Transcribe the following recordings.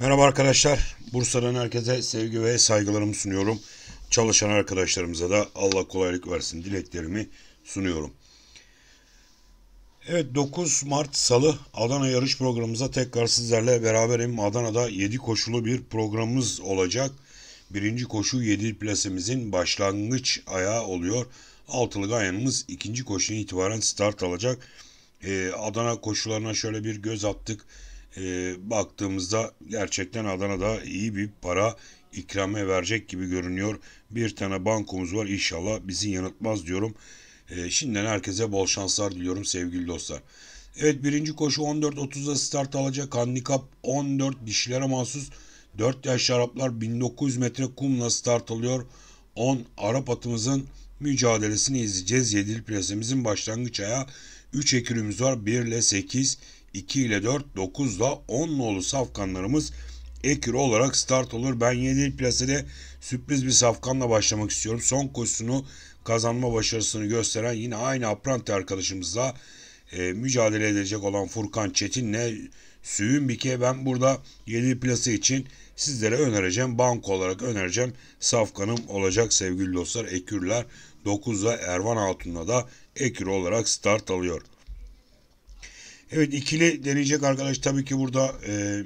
Merhaba arkadaşlar. Bursa'dan herkese sevgi ve saygılarımı sunuyorum. Çalışan arkadaşlarımıza da Allah kolaylık versin dileklerimi sunuyorum. Evet 9 Mart Salı Adana yarış programımıza tekrar sizlerle beraberim. Adana'da 7 koşulu bir programımız olacak. Birinci koşu 7 plasemizin başlangıç ayağı oluyor. Altılı Gayanımız ikinci koşuya itibaren start alacak. Ee, Adana koşularına şöyle bir göz attık e, baktığımızda gerçekten Adana'da iyi bir para ikrame verecek gibi görünüyor. Bir tane bankomuz var inşallah bizi yanıltmaz diyorum. E, şimdiden herkese bol şanslar diliyorum sevgili dostlar. Evet birinci koşu 14.30'da start alacak. Handikap 14 dişilere mahsus. 4 yaş araplar 1900 metre kumla start alıyor. 10 Arap atımızın mücadelesini izleyeceğiz. 7'li plasemizin başlangıç ayağı 3 ekürümüz var. 1 ile 8, 2 ile 4, 9 da 10 nolu safkanlarımız ekür olarak start olur. Ben 7 plasede sürpriz bir safkanla başlamak istiyorum. Son koşusunu kazanma başarısını gösteren yine aynı Apranti arkadaşımızla e, mücadele edecek olan Furkan Çetin'le Süyün Bike ben burada 7 plası için sizlere önereceğim. Banko olarak önereceğim. Safkanım olacak sevgili dostlar. Ekürler 9'da Ervan Altun'la da ekür olarak start alıyor. Evet ikili deneyecek arkadaş tabii ki burada e,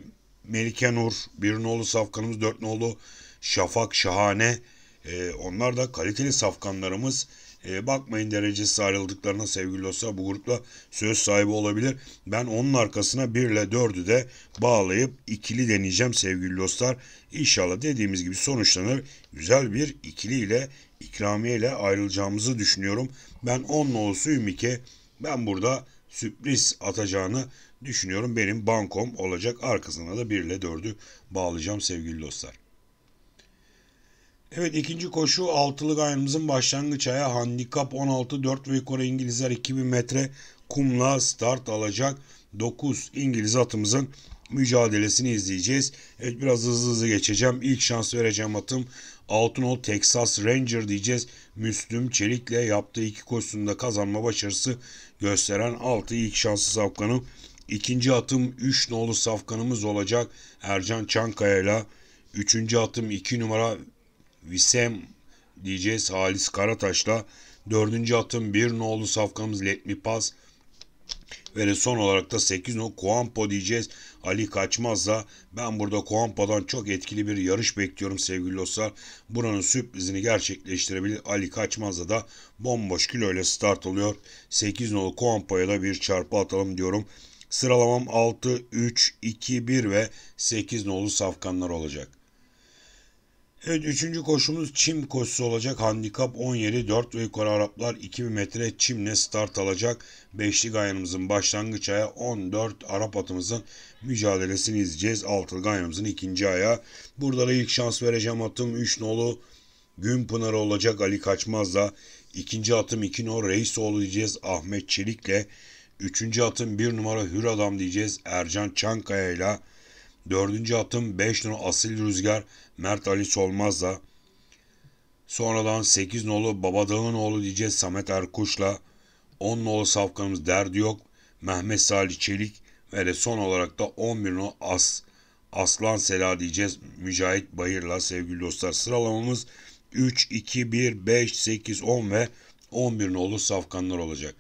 Melike Nur, bir nolu safkanımız, dört nolu Şafak Şahane. E, onlar da kaliteli safkanlarımız. E, bakmayın derecesi ayrıldıklarına sevgili dostlar bu grupla söz sahibi olabilir. Ben onun arkasına 1 ile 4'ü de bağlayıp ikili deneyeceğim sevgili dostlar. İnşallah dediğimiz gibi sonuçlanır. Güzel bir ikili ile ikramiye ile ayrılacağımızı düşünüyorum. Ben 10 nolu suyum Ümike. Ben burada sürpriz atacağını düşünüyorum. Benim bankom olacak. Arkasına da 1 ile 4'ü bağlayacağım sevgili dostlar. Evet ikinci koşu altılık ayımızın başlangıç aya handikap 16 4 ve yukarı İngilizler 2000 metre kumla start alacak. 9 İngiliz atımızın mücadelesini izleyeceğiz. Evet biraz hızlı hızlı geçeceğim. İlk şans vereceğim atım Altınol Texas Ranger diyeceğiz. Müslüm Çelik'le yaptığı iki koşusunda kazanma başarısı gösteren 6 ilk şanslı safkanım. İkinci atım 3 nolu safkanımız olacak Ercan Çankaya ile. Üçüncü atım 2 numara Visem diyeceğiz Halis Karataş'la. Dördüncü atım 1 nolu safkanımız Letmi Paz. Ve son olarak da 8 no Kuampo diyeceğiz. Ali Kaçmaz'la ben burada Kuampa'dan çok etkili bir yarış bekliyorum sevgili dostlar. Buranın sürprizini gerçekleştirebilir. Ali Kaçmaz'la da bomboş kilo start oluyor. 8 nolu Kuampa'ya da bir çarpı atalım diyorum. Sıralamam 6, 3, 2, 1 ve 8 nolu safkanlar olacak. Evet üçüncü koşumuz çim koşusu olacak. Handikap 17, 4 ve yukarı Araplar 2000 metre çimle start alacak. Beşli ayağımızın başlangıç aya 14 Arap atımızın mücadelesini izleyeceğiz. Altılı ayağımızın ikinci aya Burada da ilk şans vereceğim atım 3 nolu Gün Günpınar olacak Ali Kaçmaz'la. ikinci atım 2 no Reisoğlu diyeceğiz Ahmet Çelik'le. Üçüncü atım 1 numara Hür Adam diyeceğiz Ercan Çankaya'yla. ile. Dördüncü atım 5 nolu Asil Rüzgar Mert Ali Solmaz'la. Sonradan 8 nolu Babadağ'ın oğlu diye Samet Erkuş'la. 10 nolu safkanımız Derdi Yok Mehmet Salih Çelik ve de son olarak da 11 nolu As, Aslan Sela diyeceğiz Mücahit Bayır'la sevgili dostlar. Sıralamamız 3, 2, 1, 5, 8, 10 ve 11 nolu safkanlar olacak.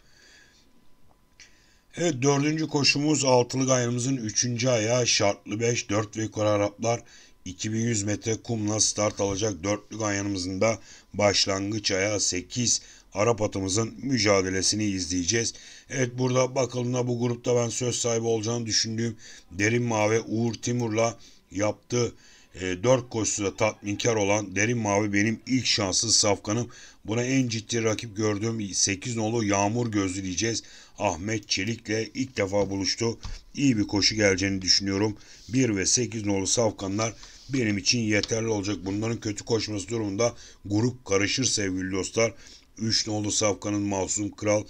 Evet dördüncü koşumuz altılı gayrımızın üçüncü ayağı şartlı 5 4 ve yukarı Araplar 2100 metre kumla start alacak dörtlü gayrımızın da başlangıç ayağı 8 Arap atımızın mücadelesini izleyeceğiz. Evet burada bakılına bu grupta ben söz sahibi olacağını düşündüğüm Derin Mavi Uğur Timur'la yaptığı 4 e, koşuda tatminkar olan Derin Mavi benim ilk şanslı safkanım. Buna en ciddi rakip gördüğüm 8 nolu Yağmur gözleyeceğiz. Ahmet Çelik'le ilk defa buluştu. İyi bir koşu geleceğini düşünüyorum. 1 ve 8 nolu safkanlar benim için yeterli olacak. Bunların kötü koşması durumunda grup karışır sevgili dostlar. 3 nolu safkanın Masum Kral,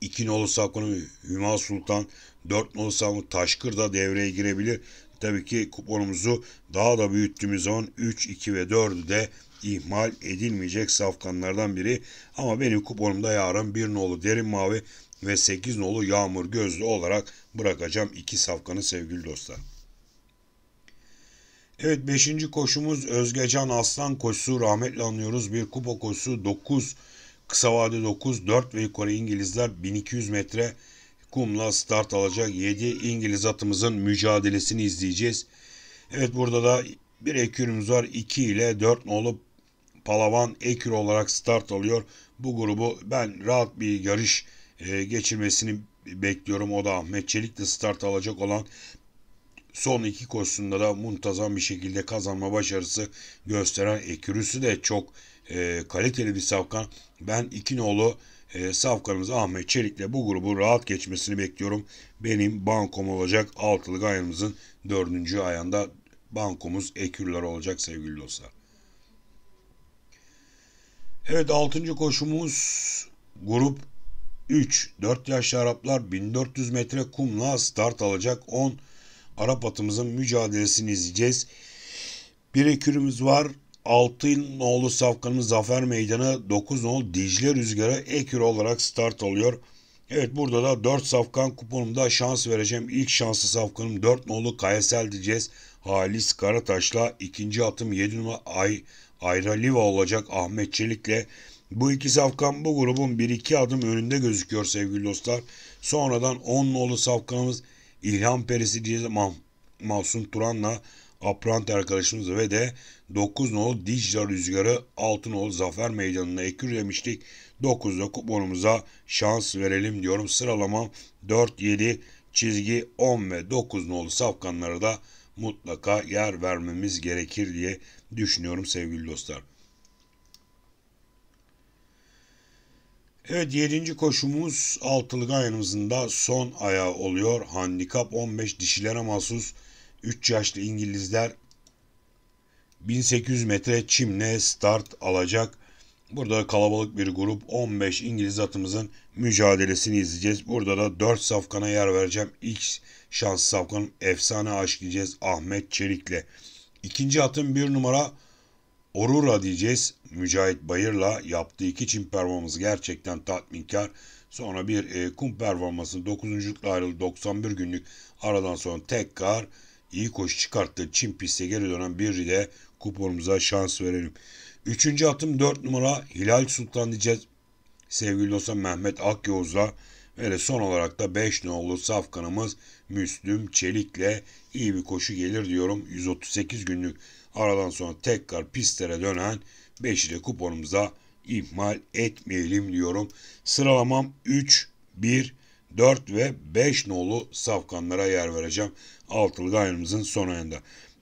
2 nolu safkanın Hüma Sultan, 4 nolu safkanın Taşkır da devreye girebilir. Tabii ki kuponumuzu daha da büyüttüğümüz zaman 3, 2 ve 4'ü de ihmal edilmeyecek safkanlardan biri. Ama benim kuponumda yarın 1 nolu derin mavi ve 8 nolu yağmur gözlü olarak bırakacağım iki safkanı sevgili dostlar. Evet 5. koşumuz Özgecan Aslan koşusu rahmetli anlıyoruz. Bir kupa koşusu 9 kısa vade 9 4 ve yukarı İngilizler 1200 metre kumla start alacak 7 İngiliz atımızın mücadelesini izleyeceğiz. Evet burada da bir ekürümüz var. 2 ile 4 nolu Palavan ekür olarak start alıyor. Bu grubu ben rahat bir yarış e, geçirmesini bekliyorum. O da Ahmet Çelik de start alacak olan son iki koşusunda da muntazam bir şekilde kazanma başarısı gösteren ekürüsü de çok e, kaliteli bir safkan. Ben iki nolu e, safkanımız Ahmet Çelik'le bu grubu rahat geçmesini bekliyorum. Benim bankom olacak altılı gayanımızın dördüncü ayağında bankomuz ekürler olacak sevgili dostlar. Evet altıncı koşumuz grup 3. 4 yaşlı Araplar 1400 metre kumla start alacak. 10 Arap atımızın mücadelesini izleyeceğiz. Bir ekürümüz var. Altın nolu Safkan'ın Zafer Meydanı 9 nolu Dicle rüzgara ekür olarak start alıyor. Evet burada da 4 safkan kuponumda şans vereceğim. İlk şanslı safkanım 4 nolu Kayasel diyeceğiz. Halis Karataş'la ikinci atım 7 nolu Ay, Ayra Liva olacak Ahmet Çelik'le. Bu iki safkan bu grubun 1-2 adım önünde gözüküyor sevgili dostlar. Sonradan 10 nolu safkanımız İlhan Peresi diyeceğiz. Mah Mahsun Turan'la Aprant arkadaşımız ve de 9 nolu Dijital Rüzgarı 6 nolu Zafer Meydanı'na ekürlemiştik. 9'da kuponumuza şans verelim diyorum. Sıralamam 4, 7, çizgi 10 ve 9 nolu safkanlara da mutlaka yer vermemiz gerekir diye düşünüyorum sevgili dostlar. Evet 7. koşumuz altılı gayanımızın da son ayağı oluyor. Handikap 15 dişilere mahsus 3 yaşlı İngilizler 1800 metre çimle start alacak. Burada kalabalık bir grup 15 İngiliz atımızın mücadelesini izleyeceğiz. Burada da 4 safkana yer vereceğim. İlk şans safkan efsane aşk diyeceğiz Ahmet Çelik'le. İkinci atım bir numara Orura diyeceğiz. Mücahit Bayır'la yaptığı iki çim performansı gerçekten tatminkar. Sonra bir e, kum performansı 9. ayrıldı 91 günlük aradan sonra tekrar İyi koşu çıkarttı. Çin piste geri dönen bir de kuponumuza şans verelim. Üçüncü atım dört numara Hilal Sultan diyeceğiz. Sevgili dostlar Mehmet Akyoz'la ve de son olarak da 5 nolu safkanımız Müslüm Çelik'le iyi bir koşu gelir diyorum. 138 günlük aradan sonra tekrar pistlere dönen 5 ile kuponumuza ihmal etmeyelim diyorum. Sıralamam 3, 1, 4 ve 5 nolu safkanlara yer vereceğim altılı gayrımızın son ayında.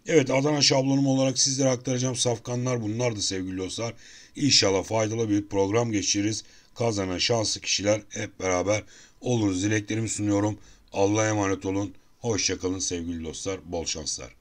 Evet Adana şablonum olarak sizlere aktaracağım safkanlar bunlardı sevgili dostlar. İnşallah faydalı bir program geçiririz. Kazanan şanslı kişiler hep beraber oluruz. Dileklerimi sunuyorum. Allah'a emanet olun. Hoşçakalın sevgili dostlar. Bol şanslar.